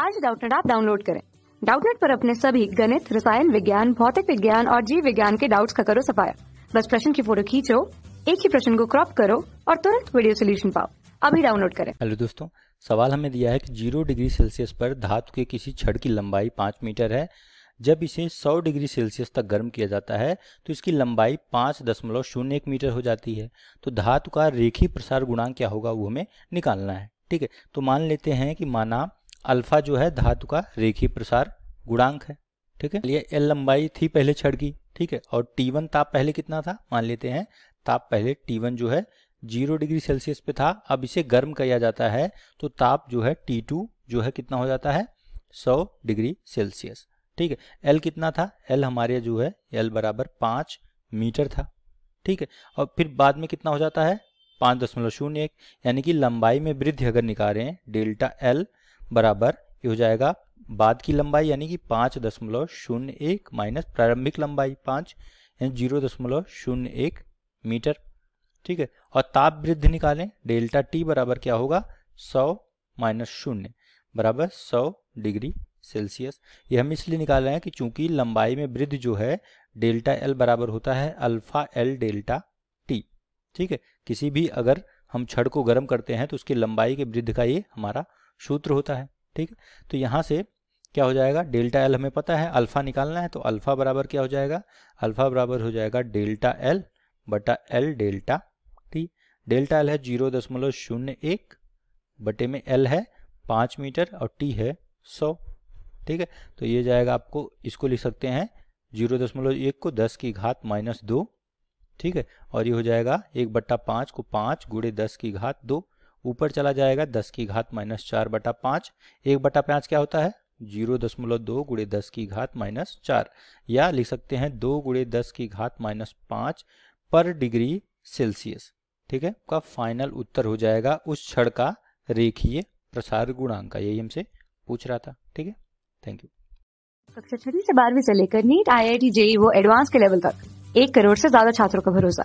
आज डाउटनेट आप डाउनलोड करें डाउटनेट पर अपने सभी गणित रसायन विज्ञान भौतिक विज्ञान और जीव विज्ञान के डाउट्स का करो सफाया बस प्रश्न की फोटो खींचो एक ही प्रश्न को क्रॉप करो और तुरंत वीडियो सोल्यूशन पाओ अभी डाउनलोड करें हेलो दोस्तों सवाल हमें दिया है कि जीरो डिग्री सेल्सियस पर धातु के किसी छड़ की लंबाई पांच मीटर है जब इसे 100 डिग्री सेल्सियस तक गर्म किया जाता है तो इसकी लंबाई पांच दशमलव शून्य एक मीटर हो जाती है तो धातु का रेखी प्रसार गुणांक क्या होगा वो हमें निकालना है ठीक है तो मान लेते हैं कि माना अल्फा जो है धातु का रेखी प्रसार गुणांक है ठीक है ये एल लंबाई थी पहले छड़ की ठीक है और टी वन ताप पहले कितना था मान लेते हैं ताप पहले टी वन जो है जीरो डिग्री सेल्सियस पे था अब इसे गर्म किया जाता है तो ताप जो है टी टू जो है कितना हो जाता है सौ डिग्री सेल्सियस ठीक है एल कितना था एल हमारे जो है एल बराबर पांच मीटर था ठीक है और फिर बाद में कितना हो जाता है पांच दशमलव शून्य एक यानी कि लंबाई में वृद्धि अगर निकालें डेल्टा एल बराबर ये हो जाएगा बाद की लंबाई यानी कि पाँच दशमलव शून्य एक माइनस प्रारंभिक लंबाई पाँच यानी जीरो दशमलव शून्य एक मीटर ठीक है और ताप वृद्धि निकालें डेल्टा टी बराबर क्या होगा सौ माइनस शून्य बराबर सौ डिग्री सेल्सियस ये हम इसलिए निकाल रहे हैं कि चूंकि लंबाई में वृद्धि जो है डेल्टा एल बराबर होता है अल्फा एल डेल्टा टी ठीक है किसी भी अगर हम छड़ को गर्म करते हैं तो उसकी लंबाई के वृद्धि का ये हमारा सूत्र होता है ठीक है तो यहाँ से क्या हो जाएगा डेल्टा एल हमें पता है अल्फा निकालना है तो अल्फा बराबर क्या हो जाएगा अल्फा बराबर हो जाएगा डेल्टा एल बटा L delta T delta L है जीरो दशमलव शून्य एक बटे में एल है पाँच मीटर और टी है सौ ठीक है तो ये जाएगा आपको इसको लिख सकते हैं जीरो दशमलव एक को दस की घात माइनस दो ठीक है और ये हो जाएगा एक बट्टा पाँच को पाँच गुड़े दस की घात दो ऊपर चला जाएगा दस की घात माइनस चार बटा पांच एक बटा पांच क्या होता है जीरो दशमलव दो गुड़े दस की घात माइनस चार या लिख सकते हैं दो गुड़े दस की घात माइनस पांच पर डिग्री सेल्सियस ठीक है का फाइनल उत्तर हो जाएगा उस क्षण का रेखीय प्रसार गुणांक का यही हमसे पूछ रहा था ठीक है थैंक यू कक्षा छठी से बारहवीं से लेकर NEET I I T JEE वो एडवांस के लेवल तक एक करोड़ से ज्यादा छात्रों का भरोसा